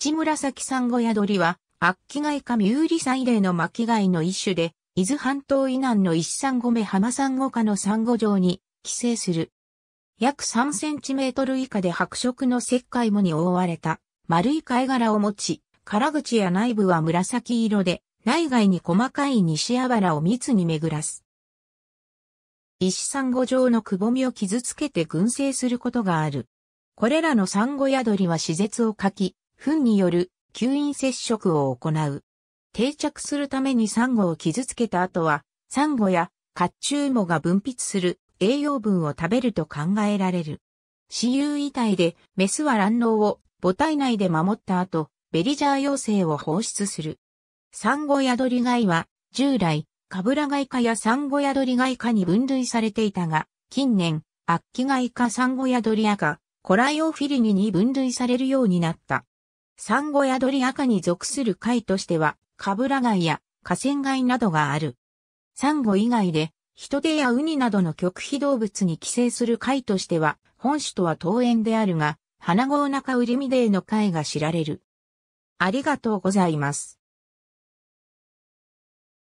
一紫サンゴヤドリは、アッキガイカ・ミューリサイレイの巻貝の一種で、伊豆半島以南の石サンゴ目浜サンゴ科のサンゴ城に寄生する。約3センチメートル以下で白色の石灰藻に覆われた丸い貝殻を持ち、殻口や内部は紫色で、内外に細かい西あばらを密に巡らす。石サンゴ状のくぼみを傷つけて群生することがある。これらのサンゴヤドリは死絶を書き、糞による吸引接触を行う。定着するためにサンゴを傷つけた後は、サンゴや甲ウモが分泌する栄養分を食べると考えられる。私有遺体でメスは卵脳を母体内で守った後、ベリジャー幼生を放出する。サンゴヤドリガイは従来、カブラガイ科やサンゴヤドリガイ科に分類されていたが、近年、アッキガイ科サンゴヤドリア科、コライオフィリニに分類されるようになった。サンゴやドリ赤に属する貝としては、カブラ貝や河川貝などがある。サンゴ以外で、ヒトデやウニなどの極秘動物に寄生する貝としては、本種とは遠縁であるが、花子中売りデでの貝が知られる。ありがとうございます。